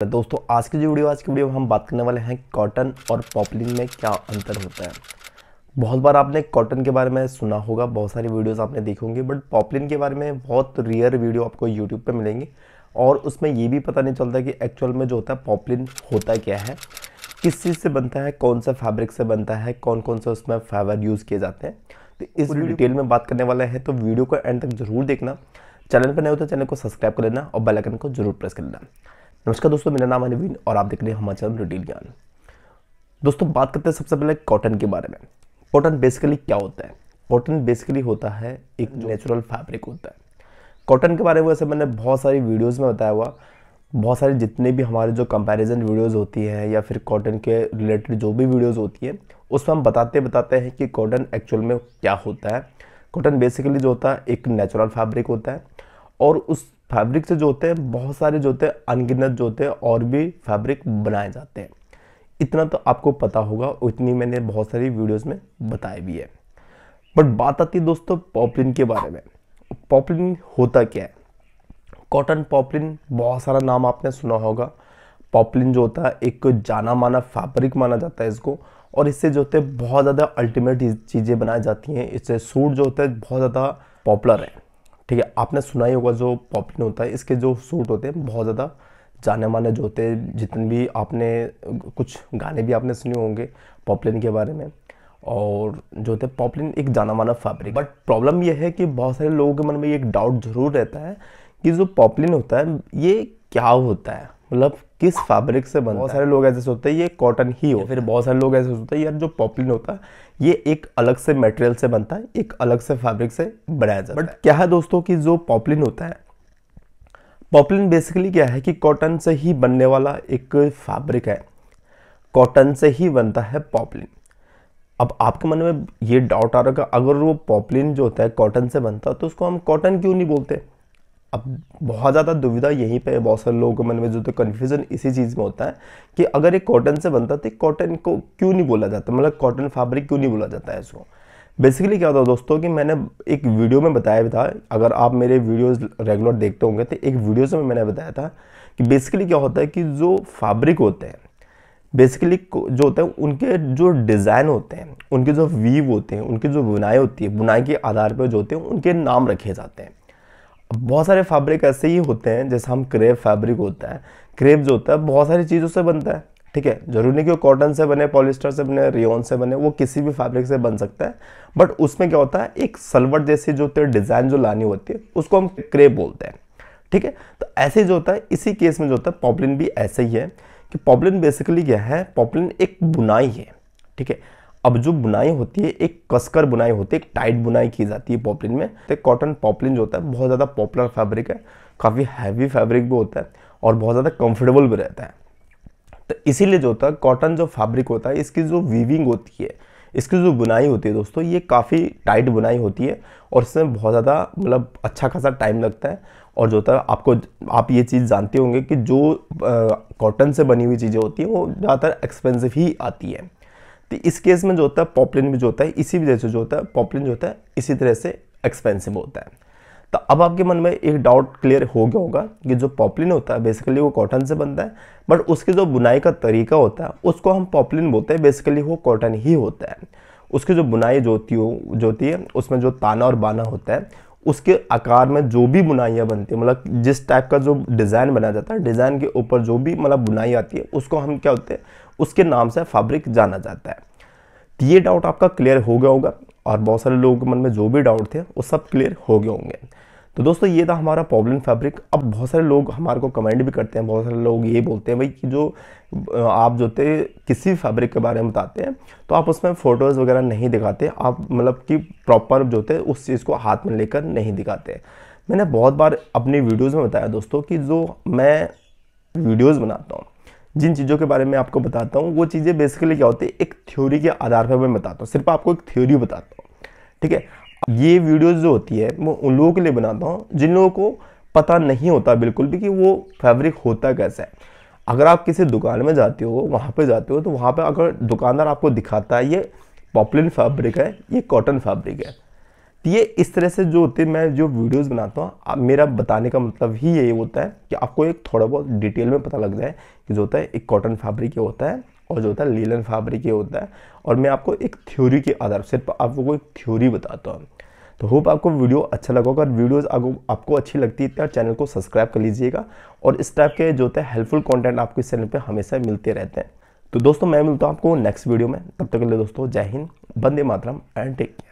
तो दोस्तों आज की जो वीडियो आज की वीडियो में हम बात करने वाले हैं कॉटन और पॉपलिन में क्या अंतर होता है बहुत बार आपने कॉटन के बारे में सुना होगा बहुत सारी वीडियोस आपने देखी होंगी बट पॉपलिन के बारे में बहुत रेयर वीडियो आपको यूट्यूब पे मिलेंगे और उसमें ये भी पता नहीं चलता कि एक्चुअल में जो होता है पॉपलिन होता क्या है किस चीज़ से बनता है कौन सा फैब्रिक से बनता है कौन कौन से उसमें फाइबर यूज़ किए जाते हैं तो इस डिटेल में बात करने वाले हैं तो वीडियो को एंड तक जरूर देखना चैनल पर नहीं होता तो चैनल को सब्सक्राइब कर लेना और बेलाइकन को जरूर प्रेस कर लेना नमस्कार दोस्तों मेरा नाम है नवीन और आप देख रहे हैं हमारे चैनल रिटेल ज्ञान दोस्तों बात करते हैं सबसे पहले कॉटन के बारे में कॉटन बेसिकली क्या होता है कॉटन बेसिकली होता है एक नेचुरल फैब्रिक होता है कॉटन के बारे में वैसे मैंने बहुत सारी वीडियोज़ में बताया हुआ बहुत सारे जितने भी हमारे जो कंपैरिजन वीडियोस होती है या फिर कॉटन के रिलेटेड जो भी वीडियोस होती है उसमें हम बताते बताते हैं कि कॉटन एक्चुअल में क्या होता है कॉटन बेसिकली जो होता है एक नेचुरल फैब्रिक होता है और उस फैब्रिक से जो होते हैं बहुत सारे जो होते हैं अनगिनत जो होते हैं और भी फैब्रिक बनाए जाते हैं इतना तो आपको पता होगा इतनी मैंने बहुत सारी वीडियोस में बताई भी है बट बात आती है दोस्तों पॉपलिन के बारे में पॉपलिन होता क्या है कॉटन पॉपलिन बहुत सारा नाम आपने सुना होगा पॉपलिन जो होता है एक जाना माना फैब्रिक माना जाता है इसको और इससे जो होते हैं बहुत ज़्यादा अल्टीमेट चीज़ें बनाई जाती हैं इससे सूट जो होता है बहुत ज़्यादा पॉपुलर है ठीक है आपने सुना ही होगा जो पॉपलिन होता है इसके जो सूट होते हैं बहुत ज़्यादा जाने माने जो होते हैं जितने भी आपने कुछ गाने भी आपने सुने होंगे पॉपलिन के बारे में और जो होते पॉपलिन एक जाना माना फैब्रिक बट प्रॉब्लम यह है कि बहुत सारे लोगों के मन में ये एक डाउट ज़रूर रहता है कि जो पॉपलिन होता है ये क्या होता है मतलब किस फैब्रिक से बनता है बहुत सारे लोग ऐसे सोचते हैं ये कॉटन ही हो फिर बहुत सारे लोग ऐसे सोचते हैं यार जो पॉपलिन होता है ये एक अलग से मटेरियल से बनता है एक अलग से फैब्रिक से बनाया जाता है बट क्या है दोस्तों कि जो पॉपलिन होता है पॉपलिन बेसिकली क्या है कि कॉटन से ही बनने वाला एक फैब्रिक है कॉटन से ही बनता है पॉपलिन अब आपके मन में ये डाउट आ रहा है अगर वो पॉपलिन जो होता है कॉटन से बनता है तो उसको हम कॉटन क्यों नहीं बोलते अब बहुत ज़्यादा दुविधा यहीं पे है बहुत सारे लोगों के मन में जो तो कन्फ्यूज़न इसी चीज़ में होता है कि अगर ये कॉटन से बनता तो कॉटन को क्यों नहीं बोला जाता मतलब कॉटन फैब्रिक क्यों नहीं बोला जाता है इसको बेसिकली क्या होता है दोस्तों कि मैंने एक वीडियो में बताया भी था अगर आप मेरे वीडियोस रेगुलर देखते होंगे तो एक वीडियो से मैंने बताया था कि बेसिकली क्या होता है कि जो फैब्रिक होते हैं बेसिकली जो होता है उनके जो डिज़ाइन होते हैं उनके जो वीव होते हैं उनकी जो बुनाई होती है बुनाई के आधार पर जो होते हैं उनके नाम रखे जाते हैं बहुत सारे फैब्रिक ऐसे ही होते हैं जैसे हम क्रेप फैब्रिक होता है क्रेप जो होता है बहुत सारी चीज़ों से बनता है ठीक है जरूरी नहीं कि वो कॉटन से बने पॉलिस्टर से बने रियोन से बने वो किसी भी फैब्रिक से बन सकता है बट उसमें क्या होता है एक सलवट जैसी जो होती है डिज़ाइन जो लानी होती है उसको हम क्रेप बोलते हैं ठीक है तो ऐसे जो होता है इसी केस में जो होता है पॉपलिन भी ऐसे ही है कि पॉपलिन बेसिकली क्या है पॉपलिन एक बुनाई है ठीक है अब जो बुनाई होती है एक कसकर बुनाई होती है एक टाइट बुनाई की जाती है पॉपलिन में तो कॉटन पॉपलिन जो होता है बहुत ज़्यादा पॉपुलर फैब्रिक है काफ़ी हैवी फैब्रिक भी होता है और बहुत ज़्यादा कंफर्टेबल भी रहता है तो इसीलिए जो होता है कॉटन जो फैब्रिक होता है इसकी जो वीविंग होती है इसकी जो बुनाई होती है दोस्तों ये काफ़ी टाइट बुनाई होती है और इसमें बहुत ज़्यादा मतलब अच्छा खासा टाइम लगता है और जो होता है आपको आप ये चीज़ जानते होंगे कि जो कॉटन से बनी हुई चीज़ें होती हैं वो ज़्यादातर एक्सपेंसिव ही आती है तो इस केस में जो होता है पॉपलिन भी जो होता है इसी वजह से जो होता है पॉपलिन जो होता है इसी तरह से एक्सपेंसिव होता है तो अब आपके मन में एक डाउट क्लियर हो गया होगा कि जो पॉपलिन होता है बेसिकली वो कॉटन से बनता है बट उसके जो बुनाई का तरीका होता है उसको हम पॉपलिन बोलते हैं बेसिकली वो कॉटन ही होता है उसकी जो बुनाई जो होती हो जो होती है उसमें जो ताना और बाना होता है उसके आकार में जो भी बुनाइयाँ बनती है मतलब जिस टाइप का जो डिज़ाइन बनाया जाता है डिज़ाइन के ऊपर जो भी मतलब बुनाई आती है उसको हम क्या होते हैं उसके नाम से फैब्रिक जाना जाता है तो ये डाउट आपका क्लियर हो गया होगा और बहुत सारे लोगों के मन में जो भी डाउट थे वो सब क्लियर हो गए होंगे तो दोस्तों ये था हमारा प्रॉब्लम फैब्रिक अब बहुत सारे लोग हमारे को कमेंट भी करते हैं बहुत सारे लोग ये बोलते हैं भाई कि जो आप जो थे किसी फैब्रिक के बारे में बताते हैं तो आप उसमें फ़ोटोज़ वगैरह नहीं दिखाते आप मतलब कि प्रॉपर जो थे उस चीज़ को हाथ में लेकर नहीं दिखाते मैंने बहुत बार अपनी वीडियोज़ में बताया दोस्तों कि जो मैं वीडियोज़ बनाता हूँ जिन चीज़ों के बारे में आपको बताता हूँ वो चीज़ें बेसिकली क्या होती है एक थ्योरी के आधार पर मैं बताता हूँ सिर्फ आपको एक थ्योरी बताता हूँ ठीक है ये वीडियोज़ जो होती है मैं उन लोगों के लिए बनाता हूँ जिन लोगों को पता नहीं होता बिल्कुल भी कि वो फैब्रिक होता कैसा है अगर आप किसी दुकान में जाते हो वहाँ पर जाते हो तो वहाँ पर अगर दुकानदार आपको दिखाता है ये पॉपुलर फैब्रिक है ये कॉटन फैब्रिक है तो ये इस तरह से जो होते हैं मैं जो वीडियोस बनाता हूँ आप मेरा बताने का मतलब ही यही होता है कि आपको एक थोड़ा बहुत डिटेल में पता लग जाए कि जो होता है एक कॉटन फैब्रिक ये होता है और जो होता है लीलन फैब्रिक ये होता है और मैं आपको एक थ्योरी के आधार सिर्फ आपको एक थ्योरी बताता हूँ तो होप आपको वीडियो अच्छा लगा होगा और वीडियोस आपको अच्छी लगती है तो चैनल को सब्सक्राइब कर लीजिएगा और इस टाइप के जो होते है हेल्पफुल कंटेंट आपको इस चैनल पे हमेशा मिलते रहते हैं तो दोस्तों मैं मिलता हूँ आपको नेक्स्ट वीडियो में तब तक के लिए दोस्तों जय हिंद बंदे मातरम एंड टेक केयर